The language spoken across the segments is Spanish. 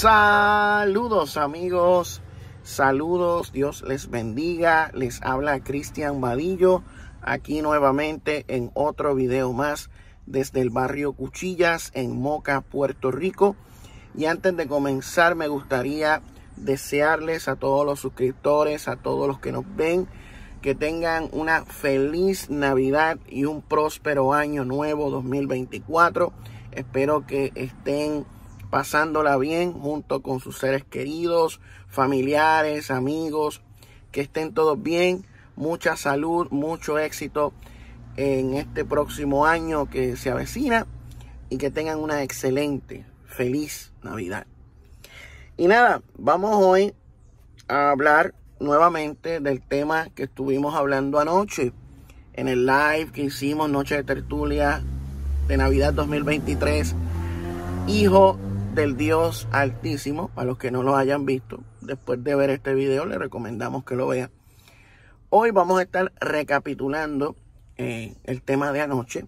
Saludos amigos, saludos, Dios les bendiga, les habla Cristian Vadillo aquí nuevamente en otro video más desde el barrio Cuchillas en Moca, Puerto Rico. Y antes de comenzar me gustaría desearles a todos los suscriptores, a todos los que nos ven, que tengan una feliz Navidad y un próspero año nuevo 2024. Espero que estén pasándola bien junto con sus seres queridos, familiares, amigos, que estén todos bien, mucha salud, mucho éxito en este próximo año que se avecina y que tengan una excelente, feliz Navidad. Y nada, vamos hoy a hablar nuevamente del tema que estuvimos hablando anoche en el live que hicimos Noche de Tertulia de Navidad 2023, hijo del Dios Altísimo. Para los que no lo hayan visto, después de ver este video, le recomendamos que lo vean. Hoy vamos a estar recapitulando eh, el tema de anoche.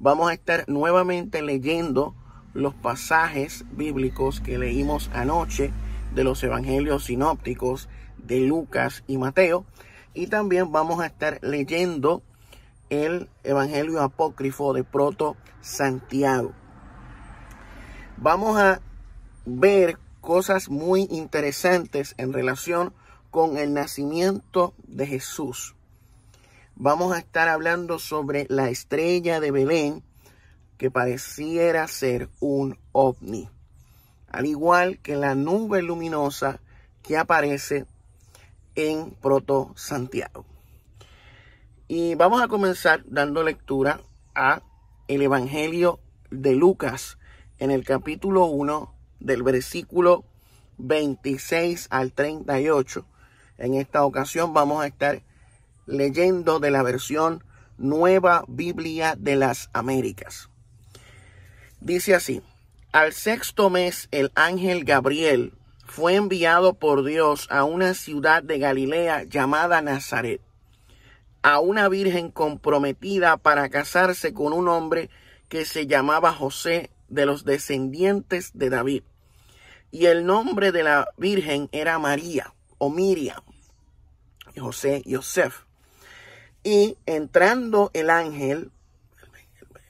Vamos a estar nuevamente leyendo los pasajes bíblicos que leímos anoche de los evangelios sinópticos de Lucas y Mateo. Y también vamos a estar leyendo el evangelio apócrifo de Proto Santiago. Vamos a ver cosas muy interesantes en relación con el nacimiento de Jesús. Vamos a estar hablando sobre la estrella de Belén que pareciera ser un ovni, al igual que la nube luminosa que aparece en Proto Santiago. Y vamos a comenzar dando lectura a el Evangelio de Lucas en el capítulo 1 del versículo 26 al 38. En esta ocasión vamos a estar leyendo de la versión Nueva Biblia de las Américas. Dice así, al sexto mes el ángel Gabriel fue enviado por Dios a una ciudad de Galilea llamada Nazaret, a una virgen comprometida para casarse con un hombre que se llamaba José, de los descendientes de David. Y el nombre de la Virgen era María o Miriam, y José y Y entrando el ángel,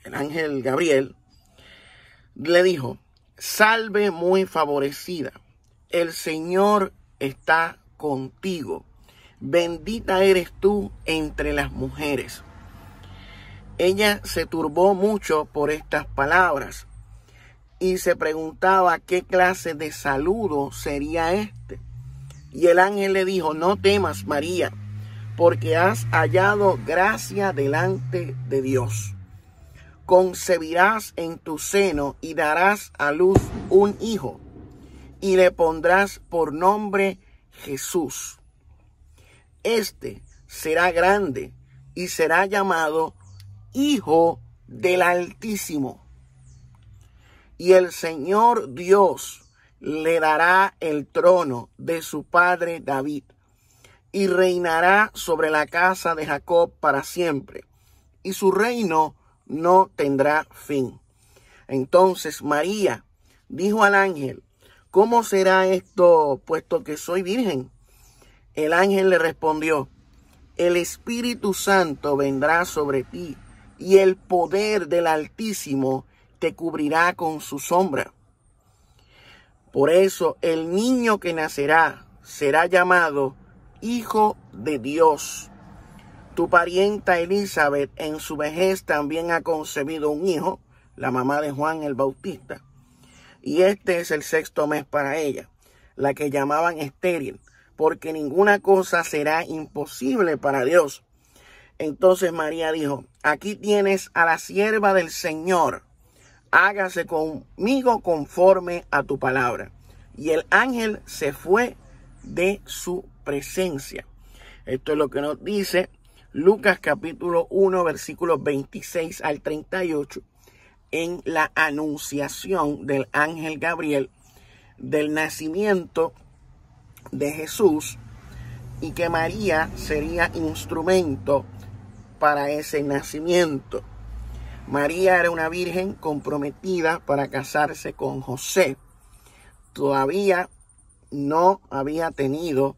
el ángel Gabriel, le dijo, salve muy favorecida, el Señor está contigo, bendita eres tú entre las mujeres. Ella se turbó mucho por estas palabras y se preguntaba qué clase de saludo sería este. Y el ángel le dijo, no temas María, porque has hallado gracia delante de Dios. Concebirás en tu seno y darás a luz un hijo, y le pondrás por nombre Jesús. Este será grande y será llamado Hijo del Altísimo y el Señor Dios le dará el trono de su padre David, y reinará sobre la casa de Jacob para siempre, y su reino no tendrá fin. Entonces María dijo al ángel, ¿cómo será esto puesto que soy virgen? El ángel le respondió, el Espíritu Santo vendrá sobre ti y el poder del Altísimo te cubrirá con su sombra. Por eso el niño que nacerá será llamado Hijo de Dios. Tu parienta Elizabeth en su vejez también ha concebido un hijo, la mamá de Juan el Bautista. Y este es el sexto mes para ella, la que llamaban estéril, porque ninguna cosa será imposible para Dios. Entonces María dijo, aquí tienes a la sierva del Señor hágase conmigo conforme a tu palabra. Y el ángel se fue de su presencia. Esto es lo que nos dice Lucas capítulo 1 versículos 26 al 38 en la anunciación del ángel Gabriel del nacimiento de Jesús y que María sería instrumento para ese nacimiento. María era una virgen comprometida para casarse con José. Todavía no había tenido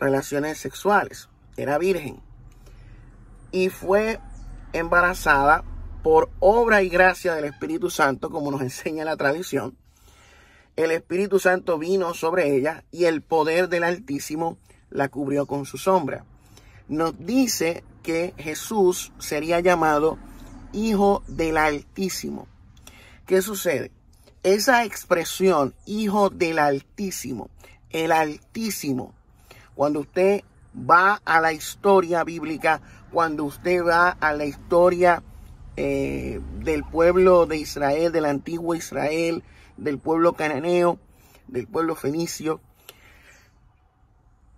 relaciones sexuales. Era virgen. Y fue embarazada por obra y gracia del Espíritu Santo, como nos enseña la tradición. El Espíritu Santo vino sobre ella y el poder del Altísimo la cubrió con su sombra. Nos dice que Jesús sería llamado hijo del Altísimo. ¿Qué sucede? Esa expresión, hijo del Altísimo, el Altísimo, cuando usted va a la historia bíblica, cuando usted va a la historia eh, del pueblo de Israel, del antiguo Israel, del pueblo cananeo, del pueblo fenicio,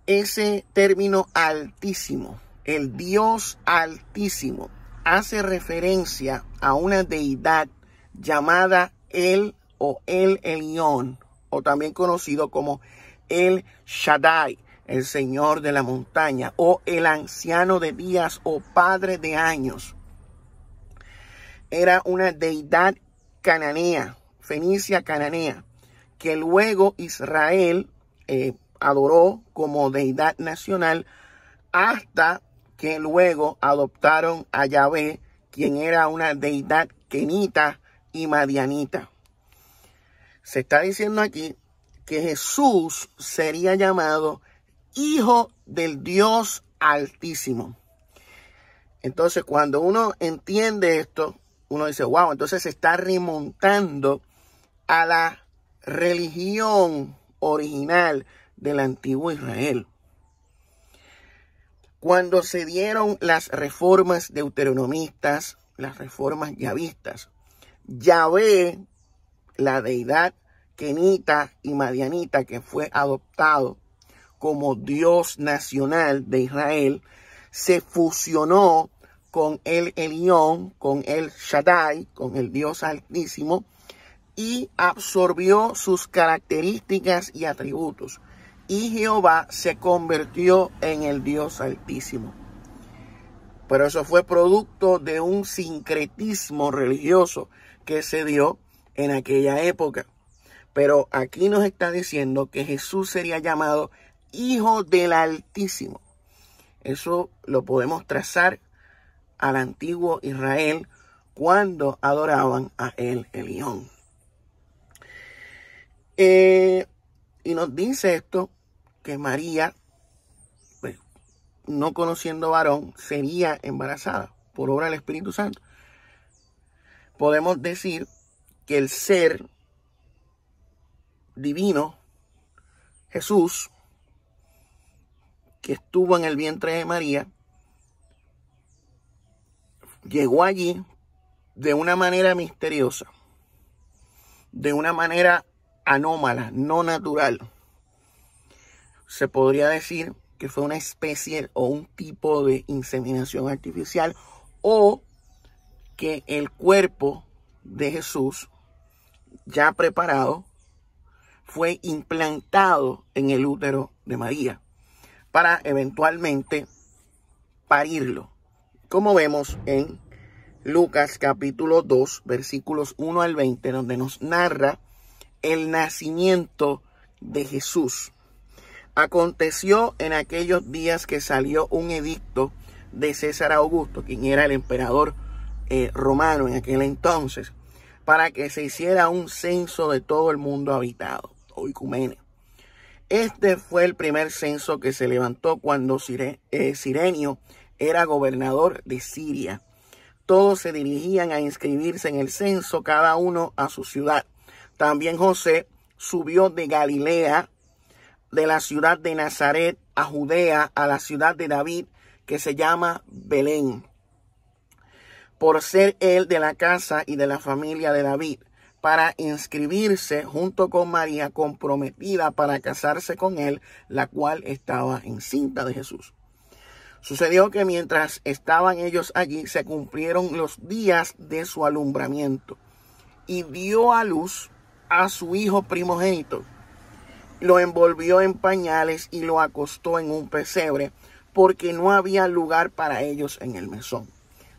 ese término altísimo, el Dios altísimo, hace referencia a una deidad llamada El o El Elión, o también conocido como El Shaddai, el Señor de la montaña, o el Anciano de días o Padre de años. Era una deidad cananea, fenicia cananea, que luego Israel eh, adoró como deidad nacional hasta que luego adoptaron a Yahvé, quien era una deidad kenita y madianita. Se está diciendo aquí que Jesús sería llamado Hijo del Dios Altísimo. Entonces, cuando uno entiende esto, uno dice, wow, entonces se está remontando a la religión original del antiguo Israel. Cuando se dieron las reformas deuteronomistas, las reformas yavistas, Yahvé, la deidad kenita y madianita que fue adoptado como Dios nacional de Israel, se fusionó con el Elión, con el Shaddai, con el Dios Altísimo, y absorbió sus características y atributos y Jehová se convirtió en el Dios altísimo. Pero eso fue producto de un sincretismo religioso que se dio en aquella época. Pero aquí nos está diciendo que Jesús sería llamado Hijo del Altísimo. Eso lo podemos trazar al antiguo Israel cuando adoraban a él, El león. Eh, y nos dice esto que María, pues, no conociendo varón, sería embarazada por obra del Espíritu Santo. Podemos decir que el ser divino, Jesús, que estuvo en el vientre de María, llegó allí de una manera misteriosa, de una manera anómala, no natural se podría decir que fue una especie o un tipo de inseminación artificial o que el cuerpo de Jesús ya preparado fue implantado en el útero de María para eventualmente parirlo, como vemos en Lucas capítulo 2 versículos 1 al 20, donde nos narra el nacimiento de Jesús. Aconteció en aquellos días que salió un edicto de César Augusto, quien era el emperador eh, romano en aquel entonces, para que se hiciera un censo de todo el mundo habitado, o Icumene. Este fue el primer censo que se levantó cuando eh, Sirenio era gobernador de Siria. Todos se dirigían a inscribirse en el censo, cada uno a su ciudad. También José subió de Galilea de la ciudad de Nazaret a Judea, a la ciudad de David, que se llama Belén, por ser él de la casa y de la familia de David, para inscribirse junto con María, comprometida para casarse con él, la cual estaba encinta de Jesús. Sucedió que mientras estaban ellos allí, se cumplieron los días de su alumbramiento, y dio a luz a su hijo primogénito lo envolvió en pañales y lo acostó en un pesebre porque no había lugar para ellos en el mesón.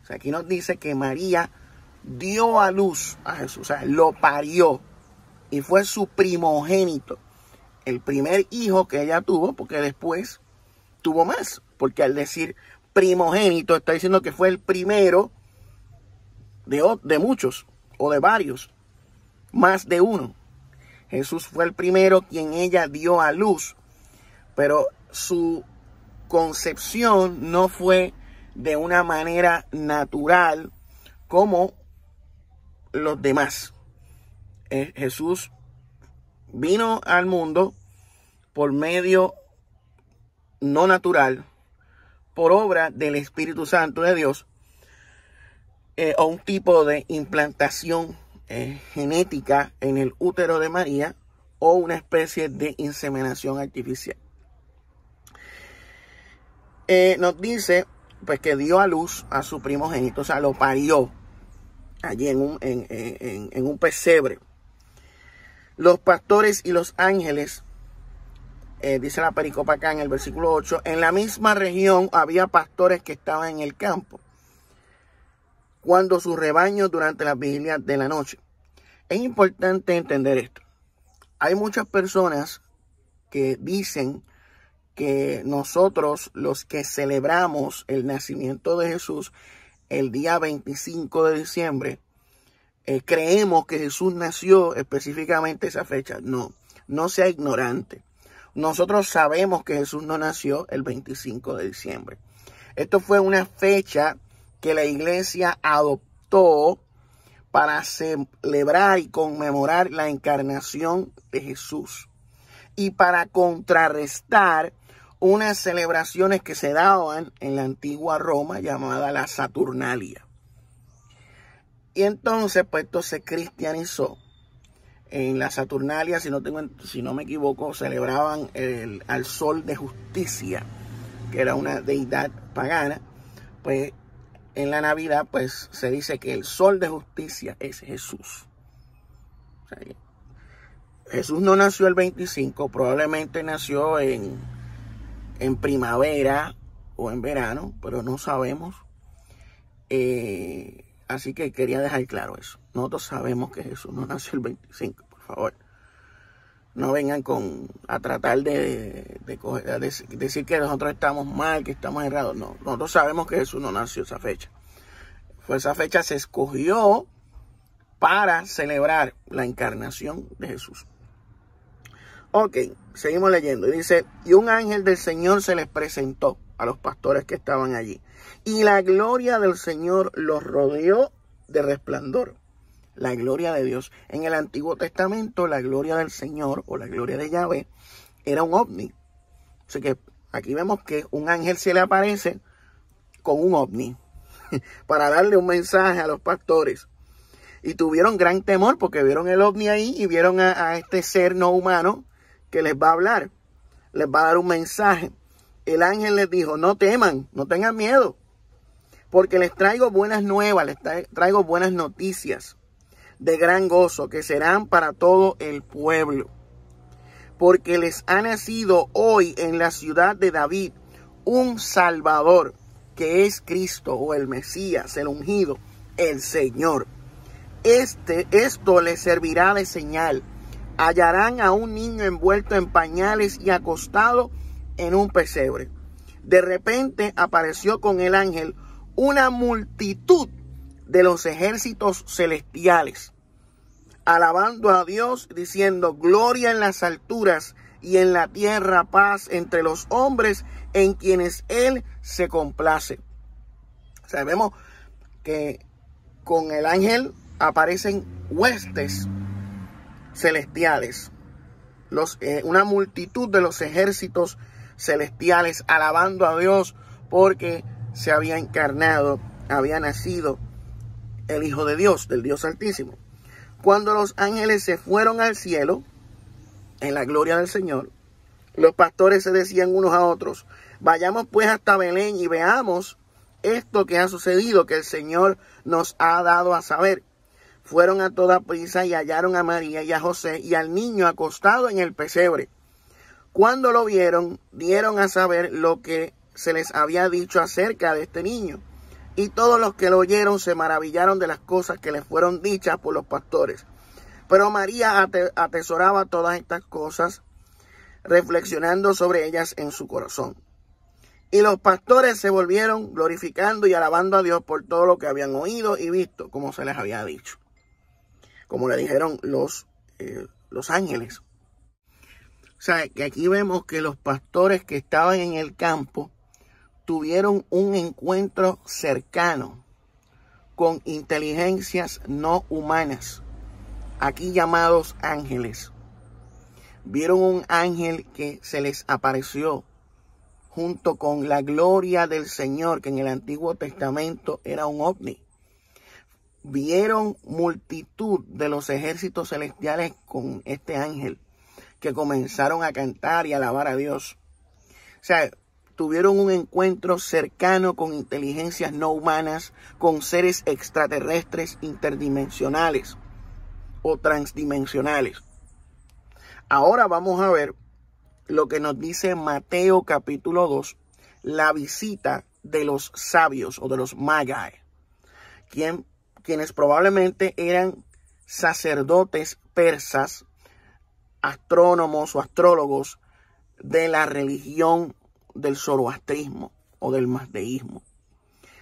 O sea, aquí nos dice que María dio a luz a Jesús, o sea, lo parió y fue su primogénito, el primer hijo que ella tuvo, porque después tuvo más, porque al decir primogénito está diciendo que fue el primero de, de muchos o de varios, más de uno. Jesús fue el primero quien ella dio a luz, pero su concepción no fue de una manera natural como los demás. Eh, Jesús vino al mundo por medio no natural, por obra del Espíritu Santo de Dios, o eh, un tipo de implantación eh, genética en el útero de María o una especie de inseminación artificial. Eh, nos dice pues que dio a luz a su primogénito, o sea, lo parió allí en un, pesebre. Los pastores y los ángeles, eh, dice la pericopa acá en el versículo 8, en la misma región había pastores que estaban en el campo cuando su rebaño durante las vigilias de la noche. Es importante entender esto. Hay muchas personas que dicen que nosotros los que celebramos el nacimiento de Jesús el día 25 de diciembre, eh, creemos que Jesús nació específicamente esa fecha. No, no sea ignorante. Nosotros sabemos que Jesús no nació el 25 de diciembre. Esto fue una fecha que la iglesia adoptó para celebrar y conmemorar la encarnación de Jesús y para contrarrestar unas celebraciones que se daban en la antigua Roma llamada la Saturnalia. Y entonces, pues esto se cristianizó. En la Saturnalia, si no, tengo, si no me equivoco, celebraban al sol de justicia, que era una deidad pagana. Pues en la Navidad, pues se dice que el sol de justicia es Jesús. Jesús no nació el 25, probablemente nació en, en primavera o en verano, pero no sabemos. Eh, así que quería dejar claro eso. Nosotros sabemos que Jesús no nació el 25, por favor no vengan con a tratar de, decir que nosotros estamos mal, que estamos errados. No, nosotros sabemos que Jesús no nació esa fecha. Fue esa fecha se escogió para celebrar la encarnación de Jesús. Ok, seguimos leyendo. dice, y un ángel del Señor se les presentó a los pastores que estaban allí. Y la gloria del Señor los rodeó de resplandor la gloria de Dios. En el Antiguo Testamento, la gloria del Señor o la gloria de Yahvé era un ovni. Así que aquí vemos que un ángel se le aparece con un ovni para darle un mensaje a los pastores. Y tuvieron gran temor porque vieron el ovni ahí y vieron a, este ser no humano que les va a hablar, les va a dar un mensaje. El ángel les dijo, no teman, no tengan miedo, porque les traigo buenas nuevas, les traigo buenas noticias de gran gozo que serán para todo el pueblo. Porque les ha nacido hoy en la ciudad de David un Salvador, que es Cristo o el Mesías, el ungido, el Señor. Este, esto les servirá de señal. Hallarán a un niño envuelto en pañales y acostado en un pesebre. De repente apareció con el ángel una multitud de los ejércitos celestiales alabando a Dios, diciendo, gloria en las alturas y en la tierra paz entre los hombres en quienes Él se complace. Sabemos que con el ángel aparecen huestes celestiales, los, eh, una multitud de los ejércitos celestiales alabando a Dios porque se había encarnado, había nacido el Hijo de Dios, del Dios Altísimo. Cuando los ángeles se fueron al cielo, en la gloria del Señor, los pastores se decían unos a otros, vayamos pues hasta Belén y veamos esto que ha sucedido, que el Señor nos ha dado a saber. Fueron a toda prisa y hallaron a María y a José y al niño acostado en el pesebre. Cuando lo vieron, dieron a saber lo que se les había dicho acerca de este niño. Y todos los que lo oyeron se maravillaron de las cosas que les fueron dichas por los pastores. Pero María atesoraba todas estas cosas, reflexionando sobre ellas en su corazón. Y los pastores se volvieron glorificando y alabando a Dios por todo lo que habían oído y visto, como se les había dicho. Como le dijeron los, eh, los ángeles. O sea, que aquí vemos que los pastores que estaban en el campo tuvieron un encuentro cercano con inteligencias no humanas, aquí llamados ángeles. Vieron un ángel que se les apareció junto con la gloria del Señor, que en el Antiguo Testamento era un ovni. Vieron multitud de los ejércitos celestiales con este ángel, que comenzaron a cantar y alabar a Dios. O sea, tuvieron un encuentro cercano con inteligencias no humanas, con seres extraterrestres interdimensionales o transdimensionales. Ahora vamos a ver lo que nos dice Mateo capítulo 2, la visita de los sabios o de los magi, quienes probablemente eran sacerdotes persas, astrónomos o astrólogos de la religión del zoroastrismo o del mazdeísmo,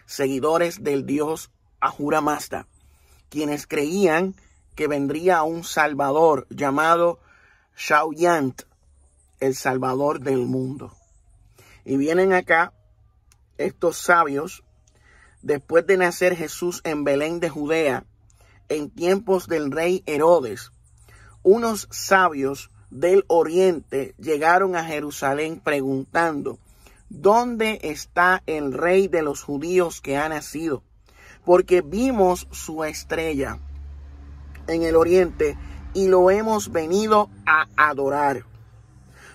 seguidores del dios Ahura Mazda, quienes creían que vendría un salvador llamado Shaoyant, el salvador del mundo. Y vienen acá estos sabios, después de nacer Jesús en Belén de Judea, en tiempos del rey Herodes, unos sabios del oriente llegaron a Jerusalén preguntando, ¿dónde está el rey de los judíos que ha nacido? Porque vimos su estrella en el oriente y lo hemos venido a adorar.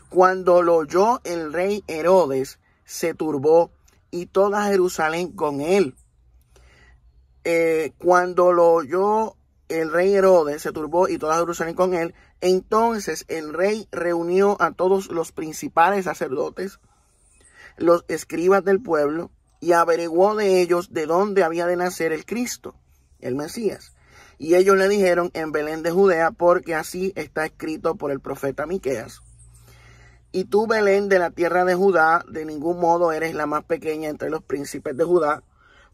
Cuando lo oyó el rey Herodes, se turbó y toda Jerusalén con él. Eh, cuando lo oyó el rey Herodes se turbó y toda Jerusalén con él. E entonces el rey reunió a todos los principales sacerdotes, los escribas del pueblo, y averiguó de ellos de dónde había de nacer el Cristo, el Mesías. Y ellos le dijeron en Belén de Judea, porque así está escrito por el profeta Miqueas. Y tú, Belén, de la tierra de Judá, de ningún modo eres la más pequeña entre los príncipes de Judá,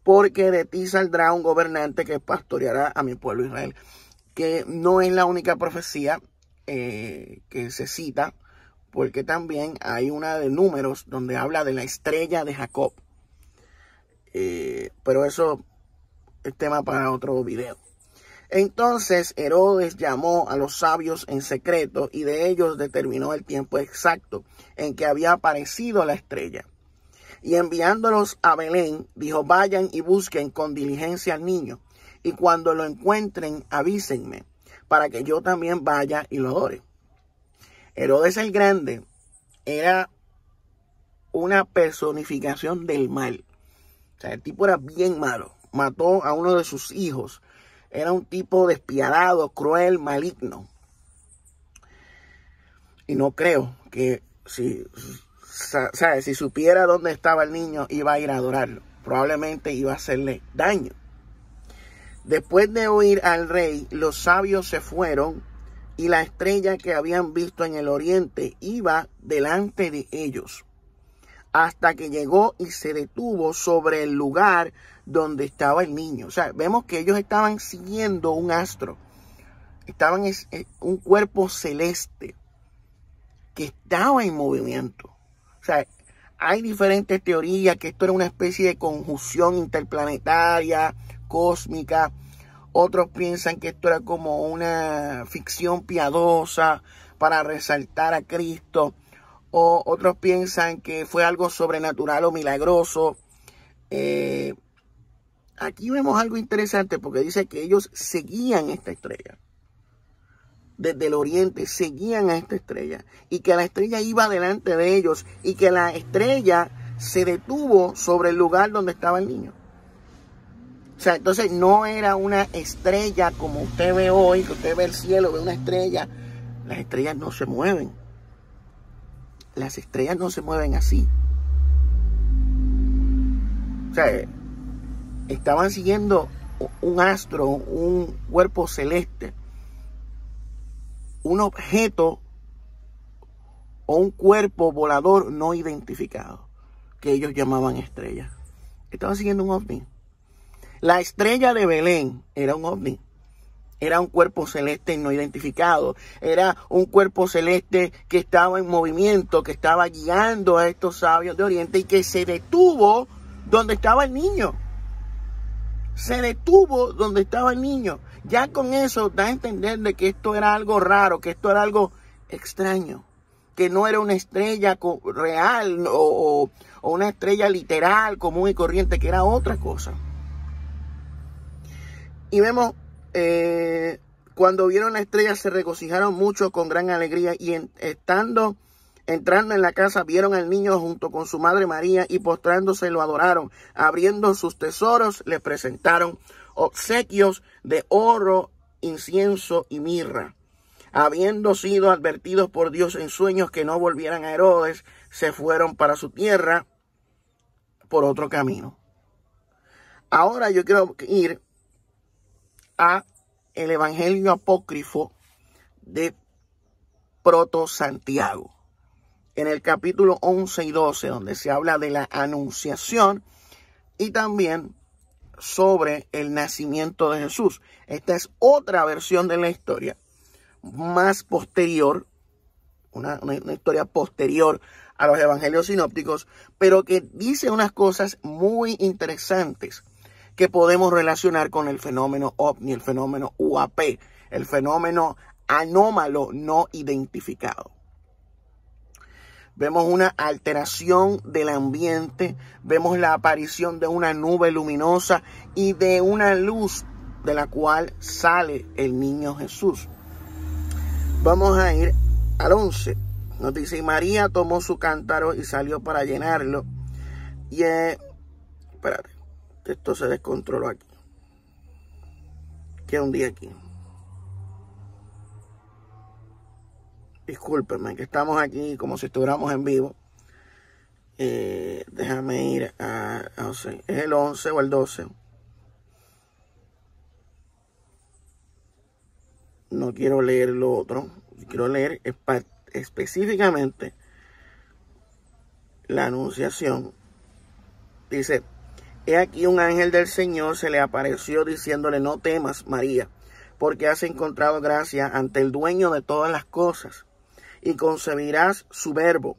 porque de ti saldrá un gobernante que pastoreará a mi pueblo Israel. Que no es la única profecía eh, que se cita, porque también hay una de números donde habla de la estrella de Jacob. Eh, pero eso es tema para otro video. Entonces Herodes llamó a los sabios en secreto y de ellos determinó el tiempo exacto en que había aparecido la estrella. Y enviándolos a Belén, dijo, vayan y busquen con diligencia al niño, y cuando lo encuentren, avísenme, para que yo también vaya y lo adore. Herodes el Grande era una personificación del mal. O sea, el tipo era bien malo. Mató a uno de sus hijos. Era un tipo despiadado, cruel, maligno. Y no creo que si o si supiera dónde estaba el niño, iba a ir a adorarlo. Probablemente iba a hacerle daño. Después de oír al rey, los sabios se fueron y la estrella que habían visto en el oriente iba delante de ellos, hasta que llegó y se detuvo sobre el lugar donde estaba el niño. O sea, vemos que ellos estaban siguiendo un astro, estaban en un cuerpo celeste que estaba en movimiento. O sea, hay diferentes teorías que esto era una especie de conjunción interplanetaria, cósmica. Otros piensan que esto era como una ficción piadosa para resaltar a Cristo. O otros piensan que fue algo sobrenatural o milagroso. Eh, aquí vemos algo interesante porque dice que ellos seguían esta estrella desde el oriente seguían a esta estrella y que la estrella iba delante de ellos y que la estrella se detuvo sobre el lugar donde estaba el niño. O sea, entonces no era una estrella como usted ve hoy, que usted ve el cielo, ve una estrella. Las estrellas no se mueven. Las estrellas no se mueven así. O sea, estaban siguiendo un astro, un cuerpo celeste un objeto o un cuerpo volador no identificado, que ellos llamaban estrella. Estaba siguiendo un ovni. La estrella de Belén era un ovni. Era un cuerpo celeste no identificado. Era un cuerpo celeste que estaba en movimiento, que estaba guiando a estos sabios de Oriente y que se detuvo donde estaba el niño se detuvo donde estaba el niño. Ya con eso da a entender de que esto era algo raro, que esto era algo extraño, que no era una estrella real o, una estrella literal, común y corriente, que era otra cosa. Y vemos, eh, cuando vieron la estrella se regocijaron mucho con gran alegría y estando Entrando en la casa vieron al niño junto con su madre María y postrándose lo adoraron. Abriendo sus tesoros le presentaron obsequios de oro, incienso y mirra. Habiendo sido advertidos por Dios en sueños que no volvieran a Herodes, se fueron para su tierra por otro camino. Ahora yo quiero ir a el Evangelio apócrifo de Proto Santiago en el capítulo 11 y 12, donde se habla de la anunciación y también sobre el nacimiento de Jesús. Esta es otra versión de la historia, más posterior, una, historia posterior a los evangelios sinópticos, pero que dice unas cosas muy interesantes que podemos relacionar con el fenómeno OVNI, el fenómeno UAP, el fenómeno anómalo no identificado vemos una alteración del ambiente, vemos la aparición de una nube luminosa y de una luz de la cual sale el niño Jesús. Vamos a ir al 11. Nos dice, y María tomó su cántaro y salió para llenarlo. Y, eh, espérate, esto se descontroló aquí. Queda un día aquí. Discúlpenme que estamos aquí como si estuviéramos en vivo. Eh, déjame ir a, ¿Es el 11 o el 12? No quiero leer lo otro. Quiero leer específicamente la anunciación. Dice, he aquí un ángel del Señor se le apareció diciéndole, no temas, María, porque has encontrado gracia ante el dueño de todas las cosas y concebirás su verbo.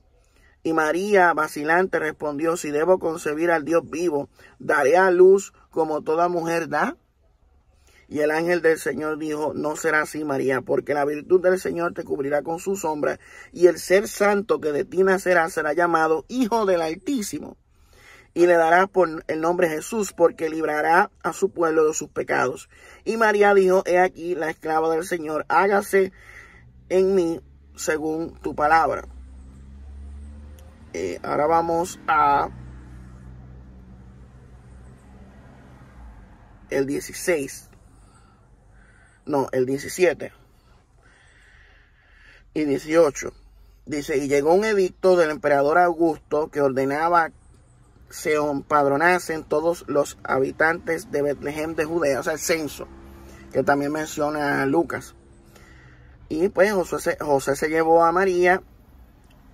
Y María vacilante respondió, si debo concebir al Dios vivo, daré a luz como toda mujer da. Y el ángel del Señor dijo, no será así, María, porque la virtud del Señor te cubrirá con su sombra, y el ser santo que de ti nacerá será llamado Hijo del Altísimo. Y le darás por el nombre Jesús, porque librará a su pueblo de sus pecados. Y María dijo, he aquí la esclava del Señor, hágase en mí según tu palabra. Eh, ahora vamos a el 16. No, el 17 y 18. Dice, y llegó un edicto del emperador Augusto que ordenaba se empadronasen todos los habitantes de Betlehem de Judea, o sea, el censo, que también menciona Lucas. Y pues José se, se llevó a María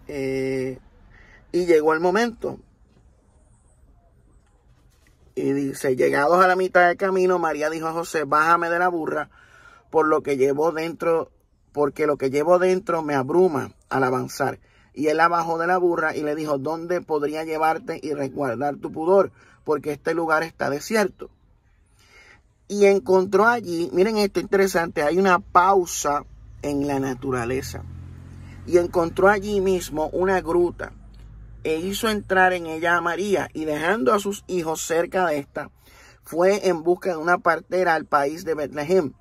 eh, y llegó el momento. Y dice, llegados a la mitad del camino, María dijo a José, bájame de la burra, por lo que llevo dentro, porque lo que llevo dentro me abruma al avanzar. Y él abajo de la burra y le dijo, ¿dónde podría llevarte y resguardar tu pudor? Porque este lugar está desierto. Y encontró allí, miren esto interesante, hay una pausa en la naturaleza. Y encontró allí mismo una gruta e hizo entrar en ella a María y dejando a sus hijos cerca de esta, fue en busca de una partera al país de Betlehem.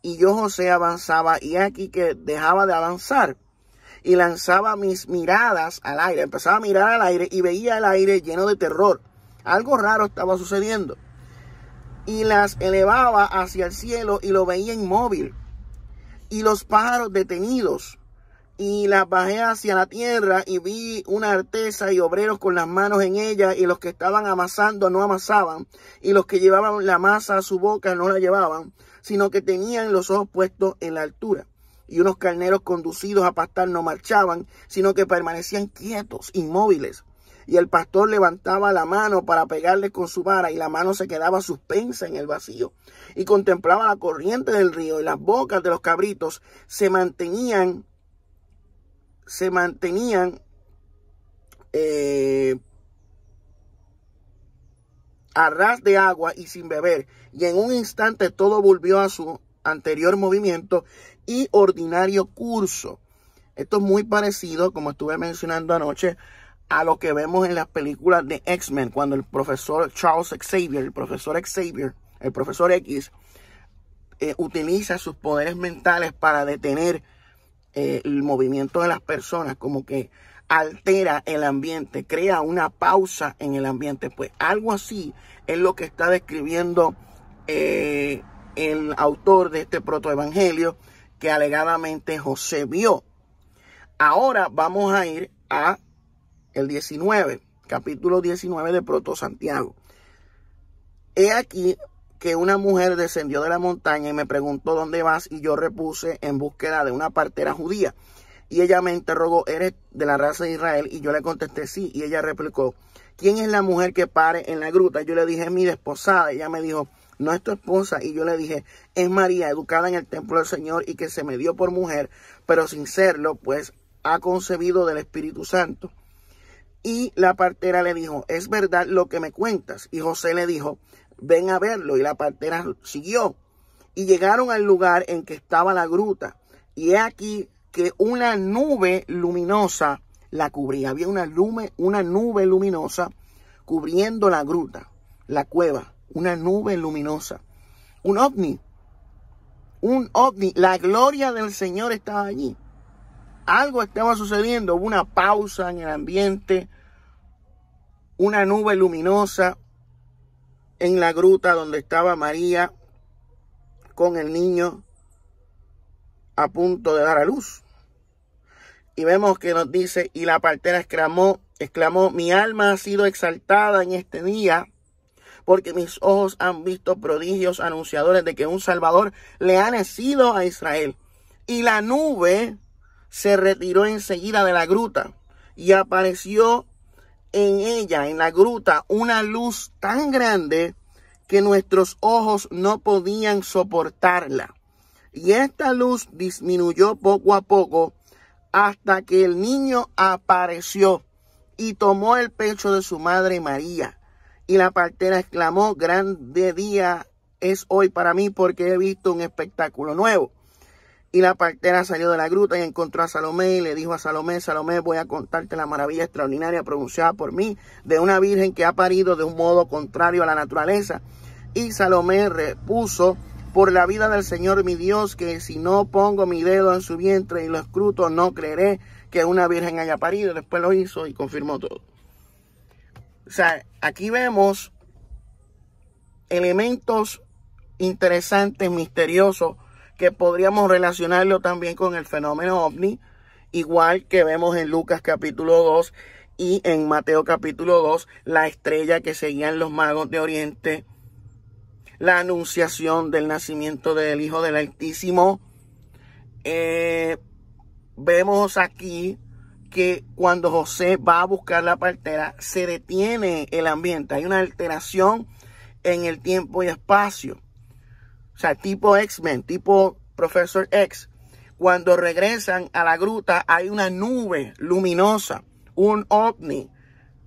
Y yo José avanzaba y aquí que dejaba de avanzar y lanzaba mis miradas al aire, empezaba a mirar al aire y veía el aire lleno de terror. Algo raro estaba sucediendo. Y las elevaba hacia el cielo y lo veía inmóvil y los pájaros detenidos. Y las bajé hacia la tierra y vi una artesa y obreros con las manos en ella y los que estaban amasando no amasaban y los que llevaban la masa a su boca no la llevaban, sino que tenían los ojos puestos en la altura. Y unos carneros conducidos a pastar no marchaban, sino que permanecían quietos, inmóviles y el pastor levantaba la mano para pegarle con su vara y la mano se quedaba suspensa en el vacío y contemplaba la corriente del río y las bocas de los cabritos se mantenían, se mantenían eh, a ras de agua y sin beber y en un instante todo volvió a su anterior movimiento y ordinario curso. Esto es muy parecido, como estuve mencionando anoche, a lo que vemos en las películas de X-Men, cuando el profesor Charles Xavier, el profesor Xavier, el profesor X, eh, utiliza sus poderes mentales para detener eh, el movimiento de las personas, como que altera el ambiente, crea una pausa en el ambiente. Pues algo así es lo que está describiendo eh, el autor de este protoevangelio que alegadamente José vio. Ahora vamos a ir a el 19, capítulo 19 de Proto Santiago. He aquí que una mujer descendió de la montaña y me preguntó dónde vas y yo repuse en búsqueda de una partera judía. Y ella me interrogó, ¿eres de la raza de Israel? Y yo le contesté sí. Y ella replicó, ¿quién es la mujer que pare en la gruta? Yo le dije, mi desposada. ella me dijo, no es tu esposa. Y yo le dije, es María, educada en el templo del Señor y que se me dio por mujer, pero sin serlo, pues ha concebido del Espíritu Santo. Y la partera le dijo, es verdad lo que me cuentas. Y José le dijo, ven a verlo. Y la partera siguió. Y llegaron al lugar en que estaba la gruta. Y he aquí que una nube luminosa la cubría. Había una, lume, una nube luminosa cubriendo la gruta, la cueva. Una nube luminosa. Un ovni. Un ovni. La gloria del Señor estaba allí algo estaba sucediendo, hubo una pausa en el ambiente, una nube luminosa en la gruta donde estaba María con el niño a punto de dar a luz. Y vemos que nos dice, y la partera exclamó, exclamó, mi alma ha sido exaltada en este día, porque mis ojos han visto prodigios anunciadores de que un Salvador le ha nacido a Israel. Y la nube se retiró enseguida de la gruta y apareció en ella, en la gruta, una luz tan grande que nuestros ojos no podían soportarla. Y esta luz disminuyó poco a poco hasta que el niño apareció y tomó el pecho de su madre María. Y la partera exclamó, grande día es hoy para mí porque he visto un espectáculo nuevo y la partera salió de la gruta y encontró a Salomé y le dijo a Salomé, Salomé, voy a contarte la maravilla extraordinaria pronunciada por mí de una virgen que ha parido de un modo contrario a la naturaleza. Y Salomé repuso, por la vida del Señor mi Dios, que si no pongo mi dedo en su vientre y lo escruto, no creeré que una virgen haya parido. Después lo hizo y confirmó todo. O sea, aquí vemos elementos interesantes, misteriosos, que podríamos relacionarlo también con el fenómeno ovni, igual que vemos en Lucas capítulo 2 y en Mateo capítulo 2, la estrella que seguían los magos de Oriente, la anunciación del nacimiento del Hijo del Altísimo. Eh, vemos aquí que cuando José va a buscar la partera, se detiene el ambiente, hay una alteración en el tiempo y espacio. O sea, tipo X-Men, tipo Professor X. Cuando regresan a la gruta hay una nube luminosa, un ovni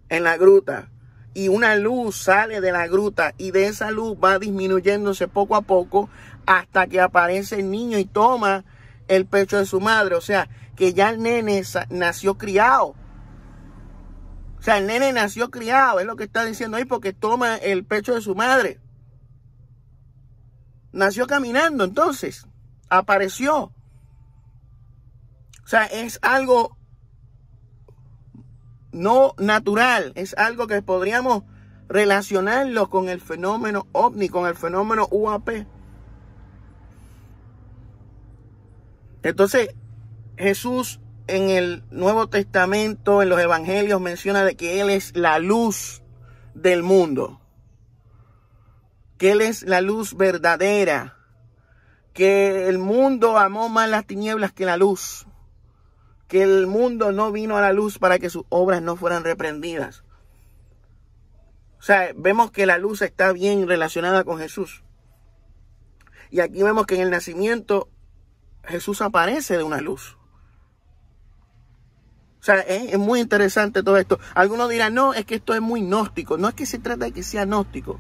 en la gruta. Y una luz sale de la gruta y de esa luz va disminuyéndose poco a poco hasta que aparece el niño y toma el pecho de su madre. O sea, que ya el nene nació criado. O sea, el nene nació criado, es lo que está diciendo ahí, porque toma el pecho de su madre. Nació caminando entonces. Apareció. O sea, es algo no natural. Es algo que podríamos relacionarlo con el fenómeno ovni, con el fenómeno UAP. Entonces, Jesús en el Nuevo Testamento, en los Evangelios, menciona de que Él es la luz del mundo que Él es la luz verdadera, que el mundo amó más las tinieblas que la luz, que el mundo no vino a la luz para que sus obras no fueran reprendidas. O sea, vemos que la luz está bien relacionada con Jesús. Y aquí vemos que en el nacimiento Jesús aparece de una luz. O sea, es, es muy interesante todo esto. Algunos dirán, no, es que esto es muy gnóstico. No es que se trata de que sea gnóstico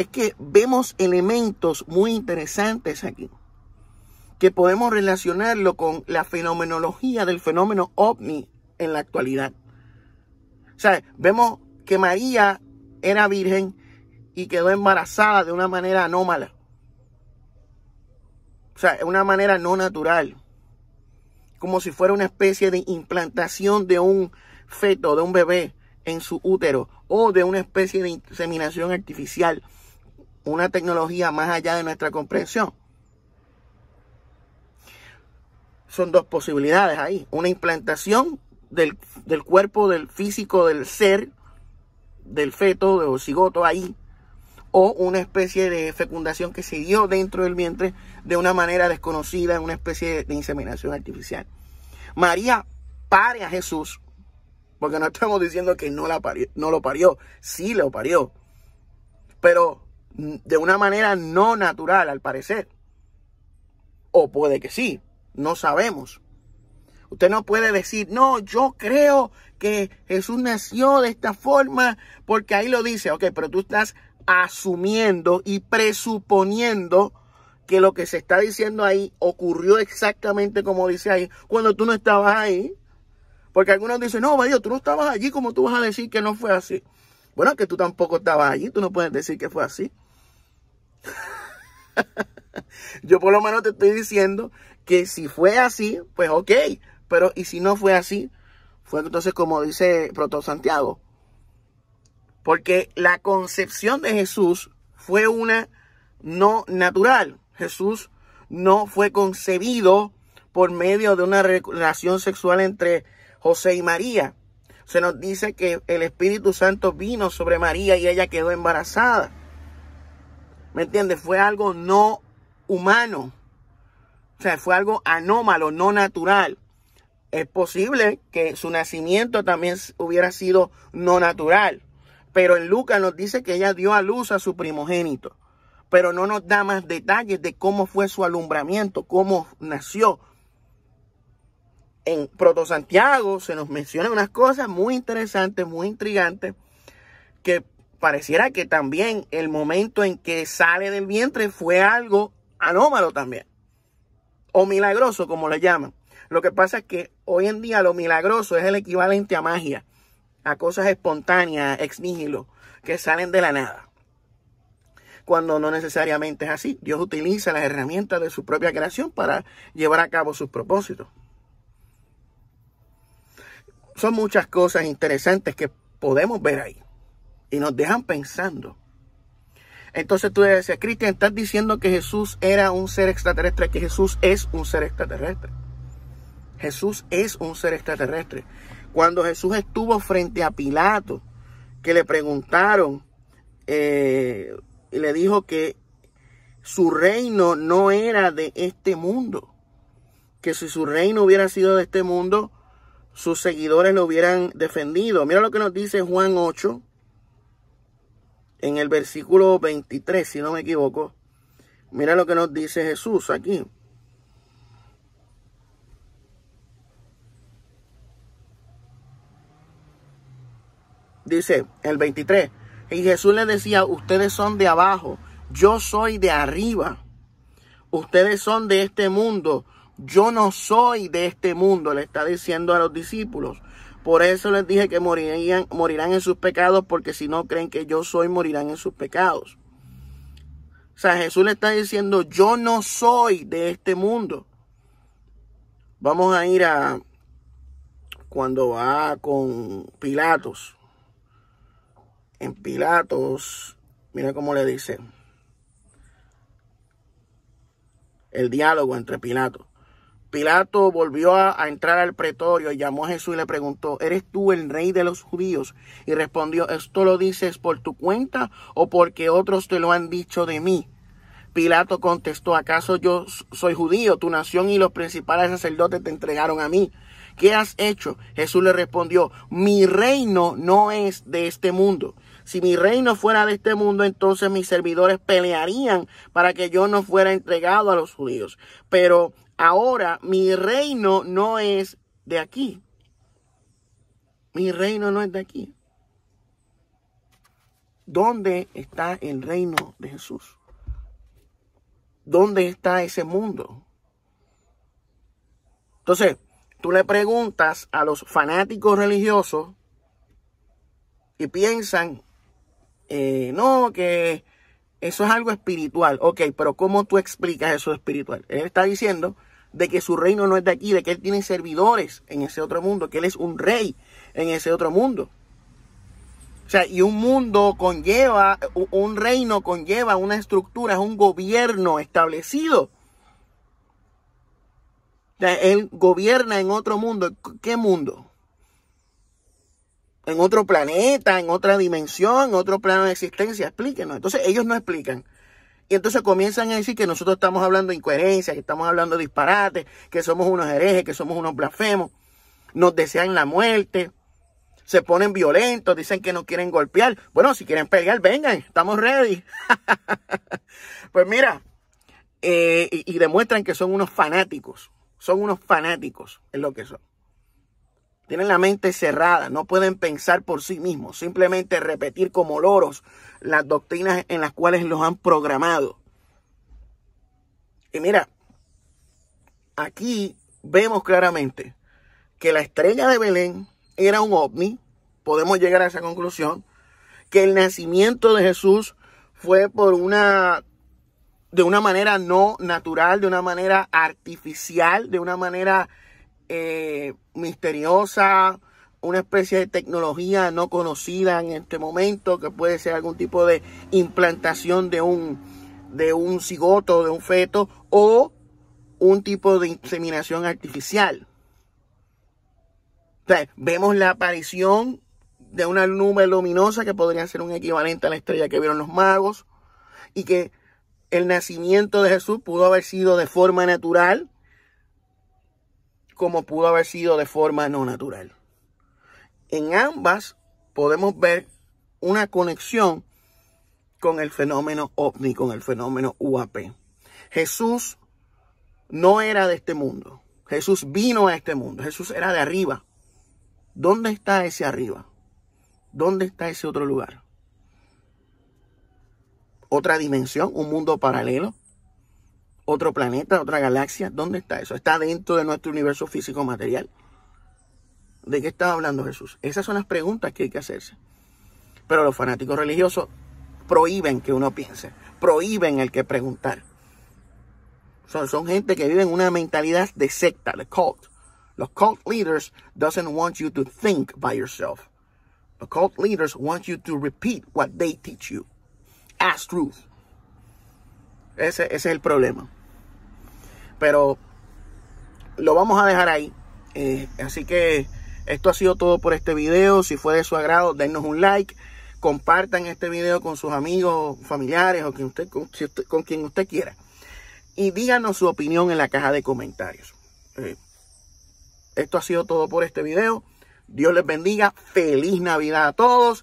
es que vemos elementos muy interesantes aquí, que podemos relacionarlo con la fenomenología del fenómeno ovni en la actualidad. O sea, vemos que María era virgen y quedó embarazada de una manera anómala. O sea, de una manera no natural. Como si fuera una especie de implantación de un feto, de un bebé en su útero o de una especie de inseminación artificial una tecnología más allá de nuestra comprensión. Son dos posibilidades ahí. Una implantación del, cuerpo, del físico, del ser, del feto, del cigoto ahí, o una especie de fecundación que se dio dentro del vientre de una manera desconocida, en una especie de inseminación artificial. María pare a Jesús, porque no estamos diciendo que no, la no lo parió, sí lo parió, pero de una manera no natural, al parecer. O puede que sí, no sabemos. Usted no puede decir, no, yo creo que Jesús nació de esta forma, porque ahí lo dice, ok, pero tú estás asumiendo y presuponiendo que lo que se está diciendo ahí ocurrió exactamente como dice ahí, cuando tú no estabas ahí. Porque algunos dicen, no, vaya, pues, tú no estabas allí, como tú vas a decir que no fue así? Bueno, que tú tampoco estabas allí, tú no puedes decir que fue así. Yo por lo menos te estoy diciendo que si fue así, pues ok. Pero y si no fue así, fue entonces como dice Proto Santiago. Porque la concepción de Jesús fue una no natural. Jesús no fue concebido por medio de una relación sexual entre José y María. Se nos dice que el Espíritu Santo vino sobre María y ella quedó embarazada. ¿Me entiendes? Fue algo no humano. O sea, fue algo anómalo, no natural. Es posible que su nacimiento también hubiera sido no natural. Pero en Lucas nos dice que ella dio a luz a su primogénito. Pero no nos da más detalles de cómo fue su alumbramiento, cómo nació. En Proto Santiago se nos mencionan unas cosas muy interesantes, muy intrigantes, que pareciera que también el momento en que sale del vientre fue algo anómalo también. O milagroso, como le llaman. Lo que pasa es que hoy en día lo milagroso es el equivalente a magia, a cosas espontáneas, ex que salen de la nada. Cuando no necesariamente es así. Dios utiliza las herramientas de su propia creación para llevar a cabo sus propósitos. Son muchas cosas interesantes que podemos ver ahí y nos dejan pensando. Entonces tú decías, Cristian, estás diciendo que Jesús era un ser extraterrestre, que Jesús es un ser extraterrestre. Jesús es un ser extraterrestre. Cuando Jesús estuvo frente a Pilato, que le preguntaron eh, y le dijo que su reino no era de este mundo. Que si su reino hubiera sido de este mundo, sus seguidores lo hubieran defendido. Mira lo que nos dice Juan 8, en el versículo 23, si no me equivoco, mira lo que nos dice Jesús aquí. Dice el 23, y Jesús le decía, ustedes son de abajo, yo soy de arriba, ustedes son de este mundo, yo no soy de este mundo, le está diciendo a los discípulos. Por eso les dije que morirían, morirán en sus pecados, porque si no creen que yo soy, morirán en sus pecados. O sea, Jesús le está diciendo, yo no soy de este mundo. Vamos a ir a cuando va con Pilatos. En Pilatos, mira cómo le dice. El diálogo entre Pilatos. Pilato volvió a, entrar al pretorio, y llamó a Jesús y le preguntó, ¿eres tú el rey de los judíos? Y respondió, ¿esto lo dices por tu cuenta o porque otros te lo han dicho de mí? Pilato contestó, ¿acaso yo soy judío? Tu nación y los principales sacerdotes te entregaron a mí. ¿Qué has hecho? Jesús le respondió, mi reino no es de este mundo. Si mi reino fuera de este mundo, entonces mis servidores pelearían para que yo no fuera entregado a los judíos. Pero Ahora mi reino no es de aquí. Mi reino no es de aquí. ¿Dónde está el reino de Jesús? ¿Dónde está ese mundo? Entonces, tú le preguntas a los fanáticos religiosos y piensan, eh, no, que eso es algo espiritual. Ok, pero ¿cómo tú explicas eso espiritual? Él está diciendo de que su reino no es de aquí, de que él tiene servidores en ese otro mundo, que él es un rey en ese otro mundo. O sea, y un mundo conlleva, un reino conlleva una estructura, es un gobierno establecido. O él gobierna en otro mundo. ¿Qué mundo? En otro planeta, en otra dimensión, en otro plano de existencia. Explíquenos. Entonces ellos no explican. Y entonces comienzan a decir que nosotros estamos hablando de incoherencia, que estamos hablando de disparates, que somos unos herejes, que somos unos blasfemos. Nos desean la muerte. Se ponen violentos, dicen que no quieren golpear. Bueno, si quieren pelear, vengan, estamos ready. pues mira, eh, y, y demuestran que son unos fanáticos. Son unos fanáticos, es lo que son. Tienen la mente cerrada, no pueden pensar por sí mismos, simplemente repetir como loros las doctrinas en las cuales los han programado. Y mira, aquí vemos claramente que la estrella de Belén era un ovni, podemos llegar a esa conclusión, que el nacimiento de Jesús fue por una de una manera no natural, de una manera artificial, de una manera eh, misteriosa, una especie de tecnología no conocida en este momento, que puede ser algún tipo de implantación de un, de un cigoto, de un feto, o un tipo de inseminación artificial. vemos la aparición de una nube luminosa que podría ser un equivalente a la estrella que vieron los magos y que el nacimiento de Jesús pudo haber sido de forma natural como pudo haber sido de forma no natural. En ambas podemos ver una conexión con el fenómeno ovni, con el fenómeno UAP. Jesús no era de este mundo. Jesús vino a este mundo. Jesús era de arriba. ¿Dónde está ese arriba? ¿Dónde está ese otro lugar? Otra dimensión, un mundo paralelo otro planeta, otra galaxia. ¿Dónde está eso? ¿Está dentro de nuestro universo físico material? ¿De qué estaba hablando Jesús? Esas son las preguntas que hay que hacerse. Pero los fanáticos religiosos prohíben que uno piense, prohíben el que preguntar. Son, gente que vive en una mentalidad de secta, de cult. Los cult leaders doesn't want you to think by yourself. The cult leaders want you to repeat what they teach you. As truth. ese es el problema. Pero lo vamos a dejar ahí. Eh, así que esto ha sido todo por este video. Si fue de su agrado, denos un like. Compartan este video con sus amigos, familiares o con, quien usted quiera. Y díganos su opinión en la caja de comentarios. Eh, esto ha sido todo por este video. Dios les bendiga. Feliz Navidad a todos.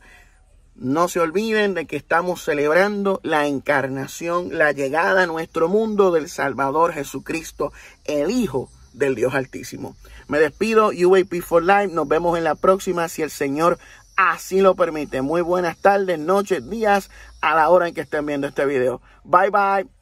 No se olviden de que estamos celebrando la encarnación, la llegada a nuestro mundo del Salvador Jesucristo, el Hijo del Dios Altísimo. Me despido, UAP for Life. Nos vemos en la próxima si el Señor así lo permite. Muy buenas tardes, noches, días, a la hora en que estén viendo este video. Bye bye.